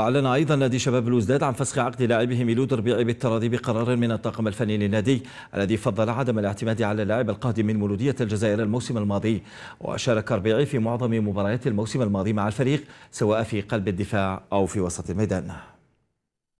أعلن أيضا نادي شباب الوزداد عن فسخ عقد لاعبه ميلود ربيعي بالتراضي بقرار من الطاقم الفني للنادي الذي فضل عدم الاعتماد على اللاعب القادم من مولودية الجزائر الموسم الماضي وشارك ربيعي في معظم مباريات الموسم الماضي مع الفريق سواء في قلب الدفاع أو في وسط الميدان